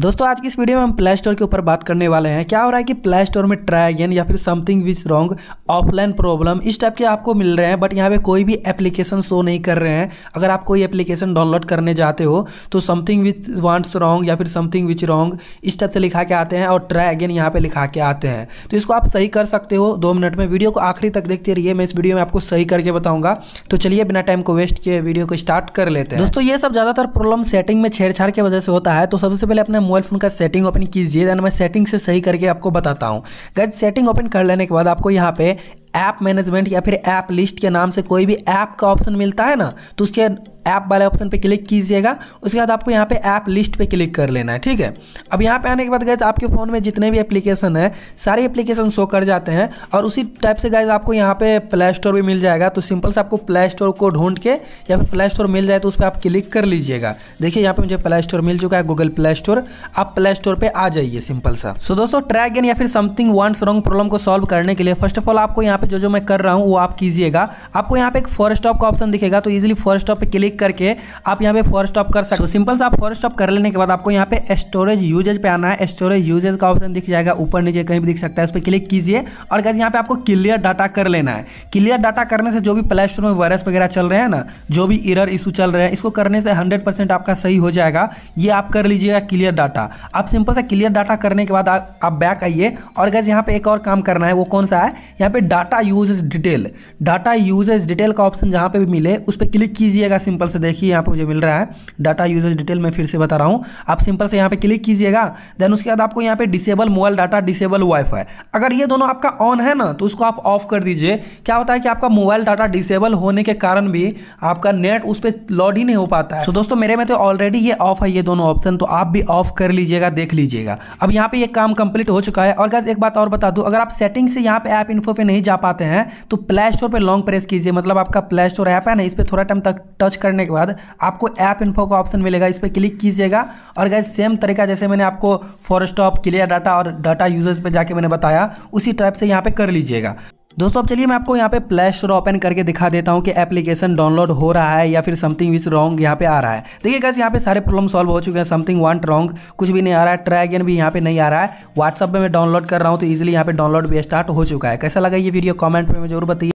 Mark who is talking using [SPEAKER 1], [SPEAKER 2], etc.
[SPEAKER 1] दोस्तों आज की इस वीडियो में हम प्ले स्टोर के ऊपर बात करने वाले हैं क्या हो रहा है कि प्ले स्टोर में ट्राई अगेन या फिर something which wrong offline problem इस टाइप के आपको मिल रहे हैं बट यहाँ पे कोई भी एप्लीकेशन शो नहीं कर रहे हैं अगर आप कोई एप्लीकेशन डाउनलोड करने जाते हो तो समथिंग विच वांट्स रॉन्ग या फिर समथिंग विच रॉन्ग इस टाइप से लिखा के आते हैं और ट्राई अगेन यहाँ पर लिखा के आते हैं तो इसको आप सही कर सकते हो दो मिनट में वीडियो को आखिरी तक देखते रहिए मैं इस वीडियो में आपको सही करके बताऊँगा तो चलिए बिना टाइम को वेस्ट किए वीडियो को स्टार्ट कर लेते हैं दोस्तों ये सब ज़्यादातर प्रॉब्लम सेटिंग में छेड़छाड़ की वजह से होता है तो सबसे पहले अपने अपना मोबाइल फ़ोन का सेटिंग ओपन कीजिए देन मैं सेटिंग से सही करके आपको बताता हूँ गज सेटिंग ओपन कर लेने के बाद आपको यहाँ पे ऐप मैनेजमेंट या फिर ऐप लिस्ट के नाम से कोई भी ऐप का ऑप्शन मिलता है ना तो उसके ऐप वाले ऑप्शन पे क्लिक कीजिएगा उसके बाद आपको यहाँ पे ऐप लिस्ट पे क्लिक कर लेना है ठीक है अब यहाँ पे आने के बाद गैस आपके फ़ोन में जितने भी एप्लीकेशन है सारे एप्लीकेशन शो कर जाते हैं और उसी टाइप से गैस आपको यहाँ पे प्ले स्टोर भी मिल जाएगा तो सिंपल से आपको प्ले स्टोर को ढूंढ के या फिर प्ले स्टोर मिल जाए तो उस पर आप क्लिक कर लीजिएगा देखिए यहाँ पर मुझे प्ले स्टोर मिल चुका है गूगल प्ले स्टोर आप प्ले स्टोर पर आ जाइए सिंपल सा सो दोस्तों ट्रैक या फिर समथिंग वन रॉन्ग प्रॉब्लम को सॉल्व करने के लिए फर्स्ट ऑफ ऑल आपको यहाँ पे जो जो मैं कर रहा हूँ वो आप कीजिएगा आपको यहाँ पे एक फॉरस्ट स्टॉप का ऑप्शन दिखेगा तो इजिली फॉरस्ट स्टॉप पर क्लिक क्लिक करके आप यहाँ पे फॉर स्टॉप कर सकते हो सिंपल से आप फॉर स्टॉप कर लेने के बाद आपको यहाँ पे स्टोरेज यूजेज पे आना है स्टोरेज यूजेज का ऑप्शन दिख जाएगा ऊपर नीचे कहीं भी दिख सकता है उस पर क्लिक कीजिए और गैस यहाँ पे आपको क्लियर डाटा कर लेना है क्लियर डाटा करने से जो भी प्ले स्टोर में वायरस वगैरह चल रहे हैं ना जो भी इरर इशू चल रहे हैं इसको करने से हंड्रेड आपका सही हो जाएगा ये आप कर लीजिएगा क्लियर डाटा आप सिंपल सा क्लियर डाटा करने के बाद आप बैक आइए और गैस यहाँ पे एक और काम करना है वो कौन सा है यहाँ पे data usage detail data usage detail का ऑप्शन जहाँ पे भी मिले उस पर क्लिक कीजिएगा सिंपल सिंपल से देखिए यहाँ पर मुझे मिल रहा है डाटा यूजेज डिटेल मैं फिर से बता रहा हूँ आप सिंपल से यहाँ पर क्लिक कीजिएगा देन उसके बाद आपको यहाँ पर disable mobile data disable WiFi अगर ये दोनों आपका ऑन है ना तो उसको आप ऑफ कर दीजिए क्या होता है कि आपका मोबाइल डाटा डिसेबल होने के कारण भी आपका नेट उस पर लॉड ही नहीं हो पाता है तो so, दोस्तों मेरे में तो ऑलरेडी ये ऑफ है ये दोनों ऑप्शन तो आप भी ऑफ कर लीजिएगा देख लीजिएगा अब यहाँ पे ये काम कंप्लीट हो चुका है और गैस एक बात और बता दूँ अगर आप सेटिंग से यहाँ पे ऐप इन्फो पे नहीं जा पाते हैं तो प्ले स्टोर पर लॉन्ग प्रेस कीजिए मतलब आपका प्ले स्टोर ऐप है ना इस पर थोड़ा टाइम तक टच कर करने के बाद आपको ऐप इन्फो का ऑप्शन मिलेगा इस पर क्लिक कीजिएगा और गैस सेम तरीका जैसे मैंने आपको फॉरेस्ट ऑफ क्लियर डाटा और डाटा यूजर्स पर जाके मैंने बताया उसी टाइप से यहाँ पर कर लीजिएगा दोस्तों अब चलिए मैं आपको यहाँ पे प्ले स्टोर ओपन करके दिखा देता हूँ कि एप्लीकेशन डाउनलोड हो रहा है या फिर समथिंग विच रॉन्ग यहाँ पे आ रहा है देखिए गैस यहाँ पे सारे प्रॉब्लम सॉल्व हो चुके हैं समथिंग वांट रॉन्ग कुछ भी नहीं आ रहा है ट्रैगन भी यहाँ पे नहीं आ रहा है व्हाट्सअप में मैं डाउनलोड कर रहा हूँ तो ईजिली यहाँ पे डाउनलोड भी स्टार्ट हो चुका है कैसा लगा ये वीडियो कॉमेंट में जरूर बताइए